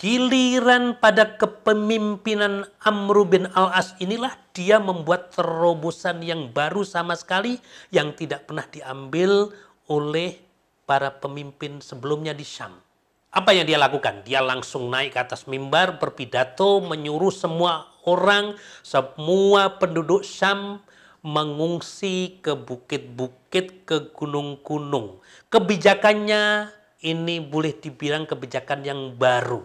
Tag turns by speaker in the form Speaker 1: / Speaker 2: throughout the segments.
Speaker 1: giliran pada kepemimpinan Amr bin Al-As inilah dia membuat terobosan yang baru sama sekali yang tidak pernah diambil oleh para pemimpin sebelumnya di Syam. Apa yang dia lakukan? Dia langsung naik ke atas mimbar berpidato menyuruh semua orang, semua penduduk Syam mengungsi ke bukit-bukit, ke gunung-gunung. Kebijakannya ini boleh dibilang kebijakan yang baru.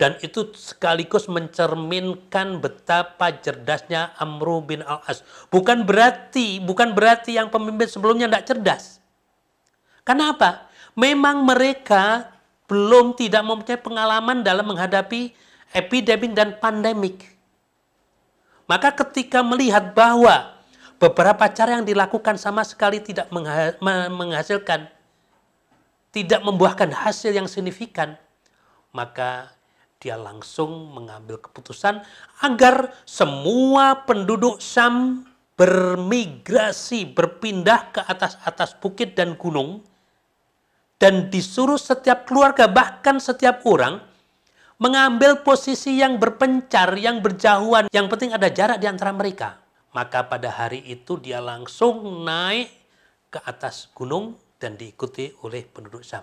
Speaker 1: Dan itu sekaligus mencerminkan betapa cerdasnya Amru bin Al-As. Bukan berarti, bukan berarti yang pemimpin sebelumnya tidak cerdas. Karena apa? Memang mereka belum tidak mempunyai pengalaman dalam menghadapi epidemi dan pandemik. Maka ketika melihat bahwa beberapa cara yang dilakukan sama sekali tidak menghasilkan, tidak membuahkan hasil yang signifikan, maka dia langsung mengambil keputusan agar semua penduduk Syam bermigrasi, berpindah ke atas-atas bukit dan gunung, dan disuruh setiap keluarga, bahkan setiap orang, mengambil posisi yang berpencar, yang berjauhan, yang penting ada jarak di antara mereka. Maka pada hari itu dia langsung naik ke atas gunung dan diikuti oleh penduduk Syam.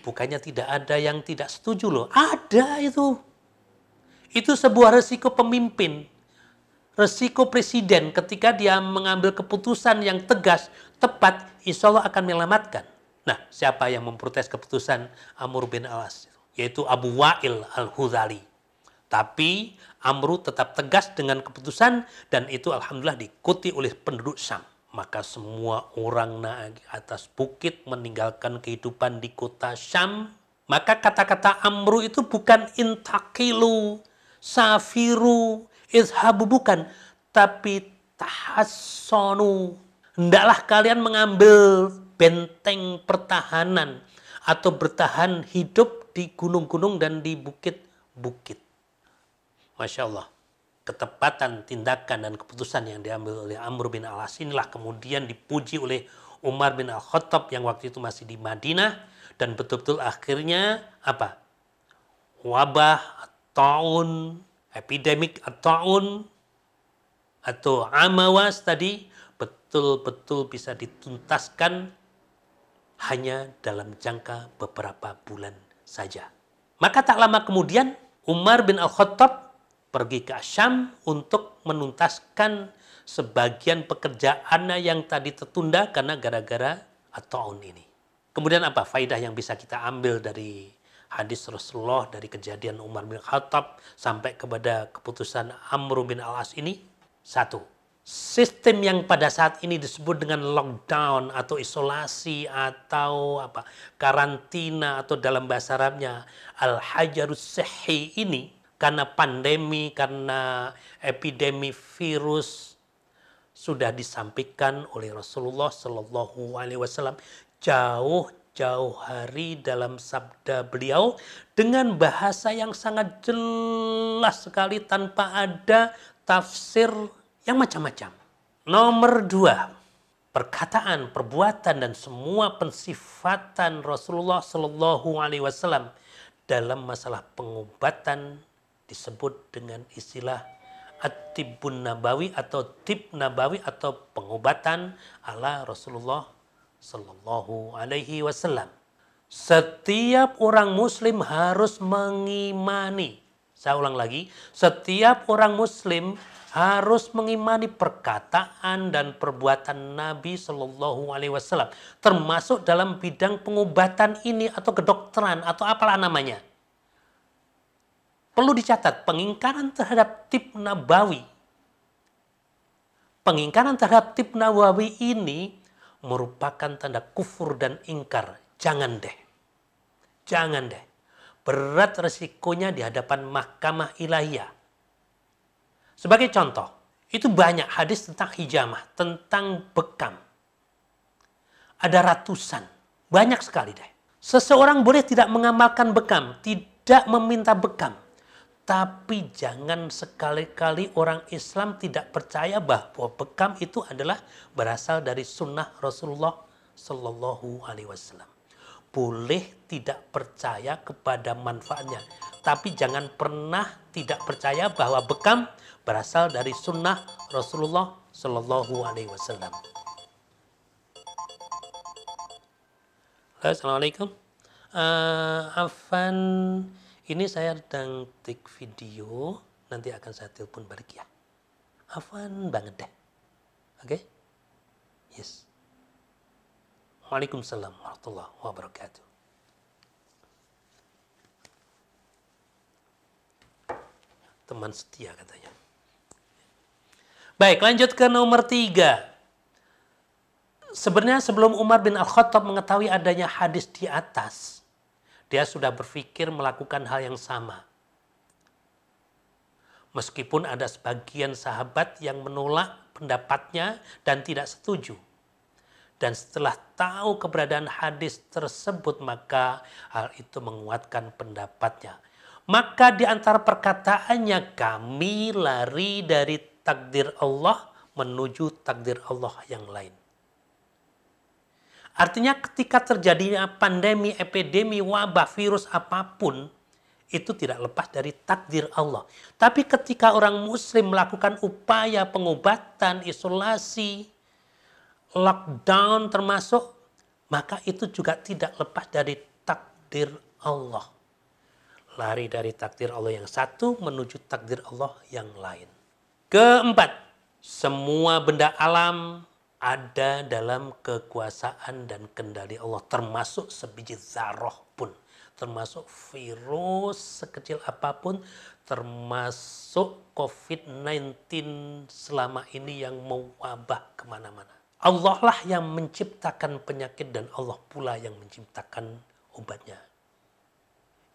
Speaker 1: Bukannya tidak ada yang tidak setuju loh. Ada itu. Itu sebuah resiko pemimpin. Resiko presiden ketika dia mengambil keputusan yang tegas, tepat, insya Allah akan menyelamatkan. Nah, siapa yang memprotes keputusan Amr bin Alas? Yaitu Abu Wa'il al-Hudhali. Tapi Amru tetap tegas dengan keputusan dan itu alhamdulillah diikuti oleh penduduk Syam. Maka semua orang naik atas bukit meninggalkan kehidupan di kota Syam. Maka kata-kata amru itu bukan intakilu, safiru, izhabu bukan. Tapi tahassonu. Hendaklah kalian mengambil benteng pertahanan atau bertahan hidup di gunung-gunung dan di bukit-bukit. Masya Allah ketepatan tindakan dan keputusan yang diambil oleh Amr bin Al-As inilah kemudian dipuji oleh Umar bin Al-Khattab yang waktu itu masih di Madinah dan betul-betul akhirnya apa? wabah taun epidemik taun atau amawas tadi betul-betul bisa dituntaskan hanya dalam jangka beberapa bulan saja. Maka tak lama kemudian Umar bin Al-Khattab pergi ke Asyam untuk menuntaskan sebagian pekerjaannya yang tadi tertunda karena gara-gara Ataun ini. Kemudian apa faidah yang bisa kita ambil dari hadis Rasulullah dari kejadian Umar bin Khattab sampai kepada keputusan Amr bin Al-As ini? Satu, sistem yang pada saat ini disebut dengan lockdown atau isolasi atau apa karantina atau dalam bahasa Arabnya al-hajarus sehi ini karena pandemi, karena epidemi virus sudah disampaikan oleh Rasulullah Shallallahu Alaihi Wasallam jauh-jauh hari dalam sabda beliau dengan bahasa yang sangat jelas sekali tanpa ada tafsir yang macam-macam. Nomor dua, perkataan, perbuatan dan semua pensifatan Rasulullah Shallallahu Alaihi Wasallam dalam masalah pengobatan disebut dengan istilah atibun nabawi atau tip nabawi atau pengobatan ala Rasulullah Shallallahu alaihi wasallam. Setiap orang muslim harus mengimani. Saya ulang lagi, setiap orang muslim harus mengimani perkataan dan perbuatan Nabi Shallallahu Alaihi Wasallam, termasuk dalam bidang pengobatan ini atau kedokteran atau apalah namanya. Perlu dicatat, pengingkaran terhadap tip nabawi. Pengingkaran terhadap tip nabawi ini merupakan tanda kufur dan ingkar. Jangan deh. Jangan deh. Berat resikonya di hadapan mahkamah ilahiyah. Sebagai contoh, itu banyak hadis tentang hijamah, tentang bekam. Ada ratusan, banyak sekali deh. Seseorang boleh tidak mengamalkan bekam, tidak meminta bekam. Tapi jangan sekali-kali orang Islam tidak percaya bahwa bekam itu adalah berasal dari sunnah Rasulullah Shallallahu Alaihi Wasallam. Boleh tidak percaya kepada manfaatnya, tapi jangan pernah tidak percaya bahwa bekam berasal dari sunnah Rasulullah Shallallahu Alaihi Wasallam. Assalamualaikum. Uh, Afan. Ini saya sedang take video, nanti akan saya telepon balik ya. Afan banget deh. Oke? Okay? Yes. Waalaikumsalam warahmatullahi wabarakatuh. Teman setia katanya. Baik, lanjut ke nomor tiga. Sebenarnya sebelum Umar bin Al-Khattab mengetahui adanya hadis di atas, dia sudah berpikir melakukan hal yang sama. Meskipun ada sebagian sahabat yang menolak pendapatnya dan tidak setuju. Dan setelah tahu keberadaan hadis tersebut, maka hal itu menguatkan pendapatnya. Maka di antara perkataannya kami lari dari takdir Allah menuju takdir Allah yang lain. Artinya ketika terjadinya pandemi, epidemi, wabah, virus apapun, itu tidak lepas dari takdir Allah. Tapi ketika orang muslim melakukan upaya pengobatan, isolasi, lockdown termasuk, maka itu juga tidak lepas dari takdir Allah. Lari dari takdir Allah yang satu menuju takdir Allah yang lain. Keempat, semua benda alam ada dalam kekuasaan dan kendali Allah termasuk sebiji zarah pun termasuk virus sekecil apapun termasuk COVID-19 selama ini yang mewabah kemana-mana Allah lah yang menciptakan penyakit dan Allah pula yang menciptakan obatnya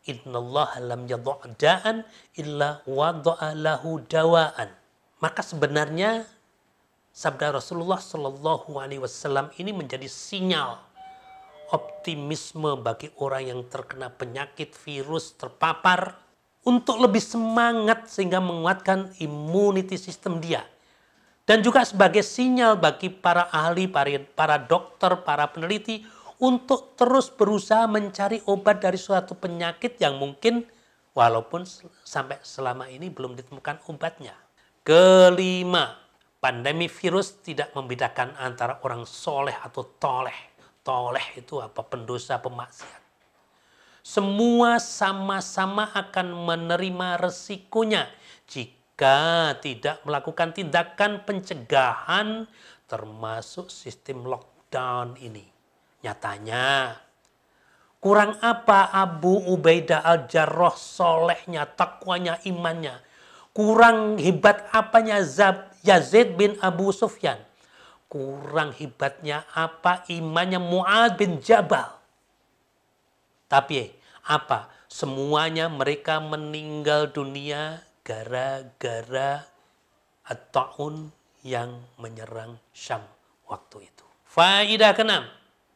Speaker 1: Allah lam illa wada'a lahu dawa'an maka sebenarnya sabda Rasulullah Shallallahu Alaihi Wasallam ini menjadi sinyal optimisme bagi orang yang terkena penyakit virus terpapar untuk lebih semangat sehingga menguatkan immunity sistem dia dan juga sebagai sinyal bagi para ahli, para, para dokter, para peneliti untuk terus berusaha mencari obat dari suatu penyakit yang mungkin walaupun sampai selama ini belum ditemukan obatnya. Kelima, Pandemi virus tidak membedakan antara orang soleh atau toleh. Toleh itu apa? Pendosa, pemaksiat. Semua sama-sama akan menerima resikonya jika tidak melakukan tindakan pencegahan termasuk sistem lockdown ini. Nyatanya, kurang apa Abu Ubaidah al-Jarrah solehnya, takwanya, imannya? Kurang hebat apanya Zab Yazid bin Abu Sufyan. Kurang hebatnya apa imannya Mu'ad bin Jabal. Tapi eh, apa? Semuanya mereka meninggal dunia gara-gara at-ta'un yang menyerang Syam waktu itu. Faidah keenam,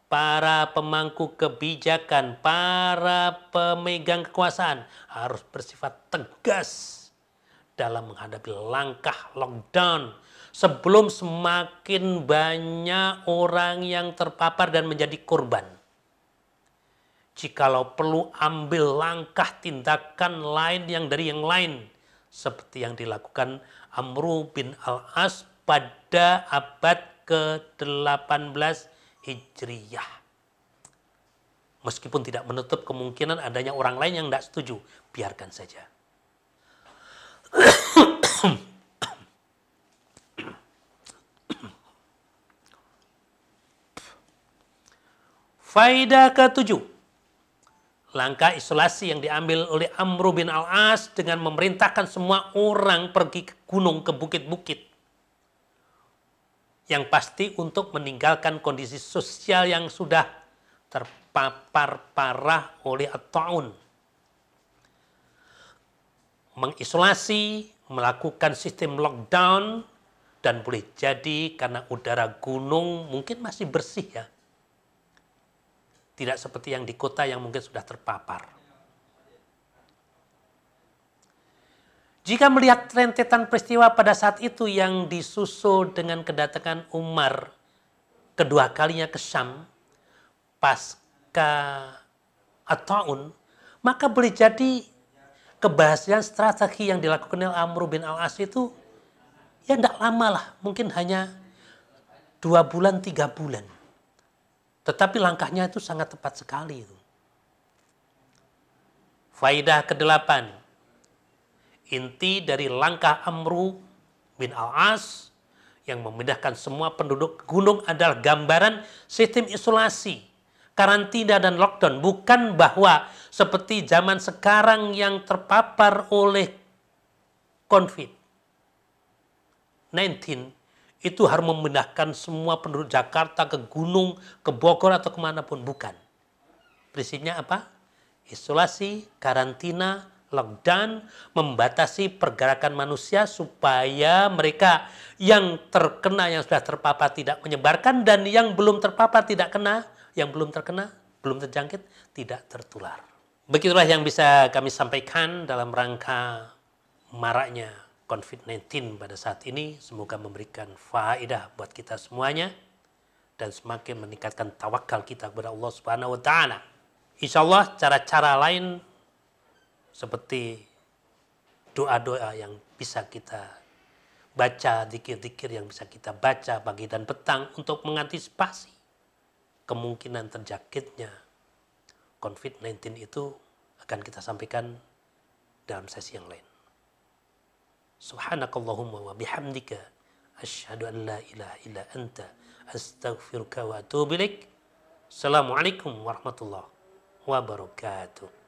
Speaker 1: para pemangku kebijakan, para pemegang kekuasaan harus bersifat tegas dalam menghadapi langkah lockdown sebelum semakin banyak orang yang terpapar dan menjadi korban. Jikalau perlu ambil langkah tindakan lain yang dari yang lain seperti yang dilakukan Amru bin Al-As pada abad ke-18 Hijriyah. Meskipun tidak menutup kemungkinan adanya orang lain yang tidak setuju, biarkan saja. Faidah ketujuh. Langkah isolasi yang diambil oleh Amru bin Al-As dengan memerintahkan semua orang pergi ke gunung, ke bukit-bukit. Yang pasti untuk meninggalkan kondisi sosial yang sudah terpapar parah oleh at-ta'un. Mengisolasi, melakukan sistem lockdown dan boleh jadi karena udara gunung mungkin masih bersih ya. Tidak seperti yang di kota yang mungkin sudah terpapar. Jika melihat rentetan peristiwa pada saat itu yang disusul dengan kedatangan Umar kedua kalinya ke Syam pasca Ataun, maka boleh jadi keberhasilan strategi yang dilakukan oleh Amr bin Al-As itu ya tidak lama lah, mungkin hanya dua bulan, tiga bulan. Tetapi langkahnya itu sangat tepat sekali. Itu. Faidah kedelapan, inti dari langkah Amru bin Al-As yang memindahkan semua penduduk gunung adalah gambaran sistem isolasi karantina dan lockdown. Bukan bahwa seperti zaman sekarang yang terpapar oleh COVID-19 itu harus memindahkan semua penduduk Jakarta ke gunung, ke Bogor atau kemanapun bukan. Prinsipnya apa? Isolasi, karantina, lockdown, membatasi pergerakan manusia supaya mereka yang terkena yang sudah terpapar tidak menyebarkan dan yang belum terpapar tidak kena yang belum terkena, belum terjangkit, tidak tertular. Begitulah yang bisa kami sampaikan dalam rangka maraknya COVID-19 pada saat ini. Semoga memberikan faedah buat kita semuanya dan semakin meningkatkan tawakal kita kepada Allah Subhanahu wa taala. Insyaallah cara-cara lain seperti doa-doa yang bisa kita baca, dikir-dikir yang bisa kita baca pagi dan petang untuk mengantisipasi kemungkinan terjangkitnya COVID-19 itu akan kita sampaikan dalam sesi yang lain. Subhanakallahumma wa bihamdika asyhadu an la ilaha illa anta astaghfiruka wa atubu ilaik. Assalamualaikum warahmatullahi wabarakatuh.